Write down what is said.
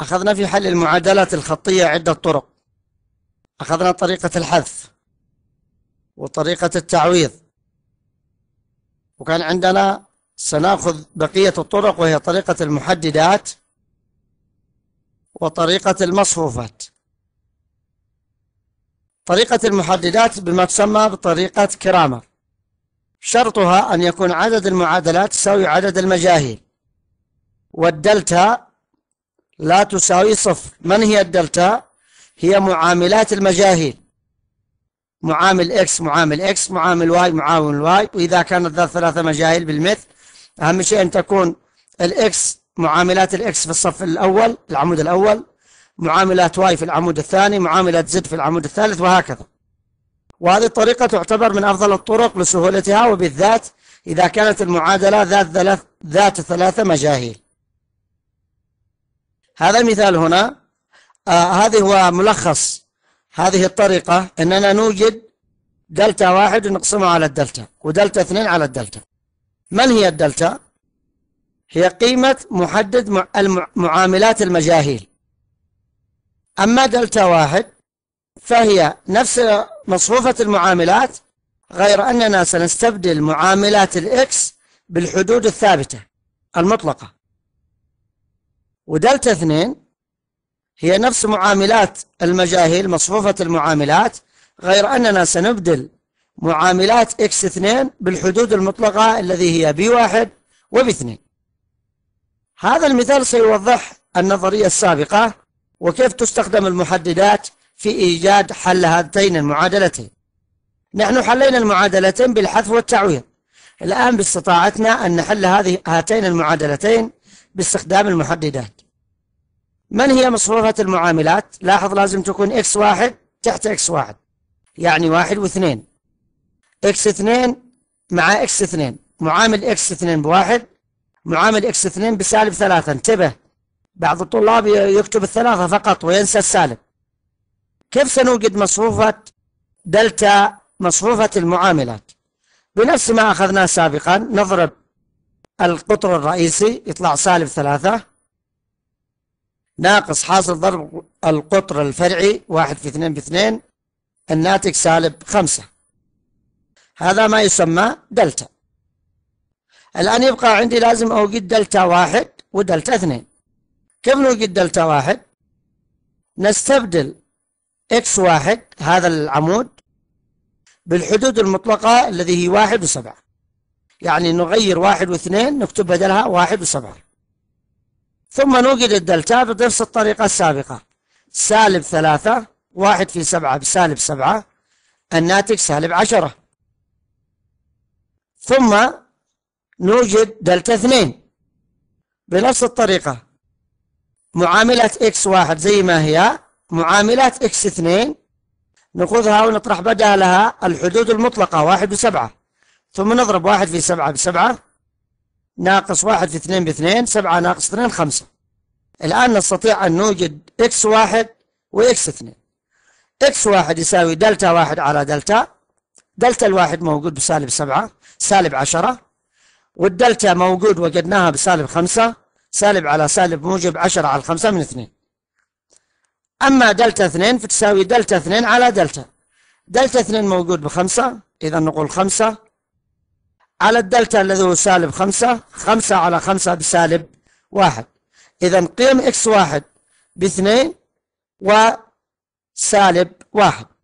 أخذنا في حل المعادلات الخطية عدة طرق أخذنا طريقة الحذف وطريقة التعويض وكان عندنا سناخذ بقية الطرق وهي طريقة المحددات وطريقة المصفوفات طريقة المحددات بما تسمى بطريقة كرامر شرطها أن يكون عدد المعادلات يساوي عدد المجاهيل والدلتا لا تساوي صفر من هي الدلتا هي معاملات المجاهيل معامل اكس معامل اكس معامل واي معامل واي واذا كانت ذات ثلاثه مجاهيل بالمثل اهم شيء ان تكون الاكس معاملات الاكس في الصف الاول العمود الاول معاملات واي في العمود الثاني معاملات زد في العمود الثالث وهكذا وهذه الطريقة تعتبر من أفضل الطرق لسهولتها وبالذات إذا كانت المعادلة ذات ثلاث ذات ثلاثة مجاهيل هذا مثال هنا آه هذه هو ملخص هذه الطريقة أننا نوجد دلتا واحد ونقسمه على الدلتا ودلتا اثنين على الدلتا من هي الدلتا؟ هي قيمة محدد المعاملات المجاهيل أما دلتا واحد فهي نفس مصفوفة المعاملات غير أننا سنستبدل معاملات الإكس بالحدود الثابتة المطلقة ودلتا اثنين هي نفس معاملات المجاهيل مصفوفة المعاملات غير أننا سنبدل معاملات اكس 2 بالحدود المطلقة الذي هي b 1 وb 2 هذا المثال سيوضح النظرية السابقة وكيف تستخدم المحددات في إيجاد حل هاتين المعادلتين نحن حلينا المعادلتين بالحذف والتعويض الآن باستطاعتنا أن نحل هذه هاتين المعادلتين باستخدام المحددات من هي مصفوفة المعاملات؟ لاحظ لازم تكون إكس واحد تحت إكس واحد يعني واحد واثنين إكس اثنين مع إكس اثنين معامل إكس اثنين بواحد معامل إكس اثنين بسالب ثلاثة انتبه بعض الطلاب يكتب الثلاثة فقط وينسى السالب كيف سنوجد مصفوفة دلتا مصفوفة المعاملات؟ بنفس ما أخذناه سابقا نضرب القطر الرئيسي يطلع سالب ثلاثة ناقص حاصل ضرب القطر الفرعي واحد في اثنين في اثنين الناتج سالب خمسة هذا ما يسمى دلتا الآن يبقى عندي لازم أوجد دلتا واحد ودلتا اثنين كيف نوجد دلتا واحد نستبدل اكس واحد هذا العمود بالحدود المطلقة الذي هي واحد وسبعة يعني نغير واحد واثنين نكتب بدلها واحد وسبعة ثم نوجد الدلتا بنفس الطريقة السابقة سالب ثلاثة واحد في سبعة بسالب سبعة الناتج سالب عشرة ثم نوجد دلتا اثنين بنفس الطريقة معاملة اكس واحد زي ما هي معاملة اكس اثنين نأخذها ونطرح بدالها الحدود المطلقة واحد وسبعة ثم نضرب واحد في سبعة بسبعة ناقص واحد في اثنين باثنين سبعة ناقص اثنين خمسة الآن نستطيع أن نوجد إكس واحد وإكس اثنين إكس واحد يساوي دلتا واحد على دلتا دلتا الواحد موجود بسالب سبعة سالب عشرة والدلتا موجود وجدناها بسالب خمسة سالب على سالب موجب عشرة على خمسة من اثنين أما دلتا اثنين فتساوي دلتا اثنين على دلتا دلتا اثنين موجود بخمسة إذا نقول خمسة على الدلتا الذي هو سالب خمسة خمسة على خمسة بسالب واحد إذا قيم إكس واحد باثنين وسالب واحد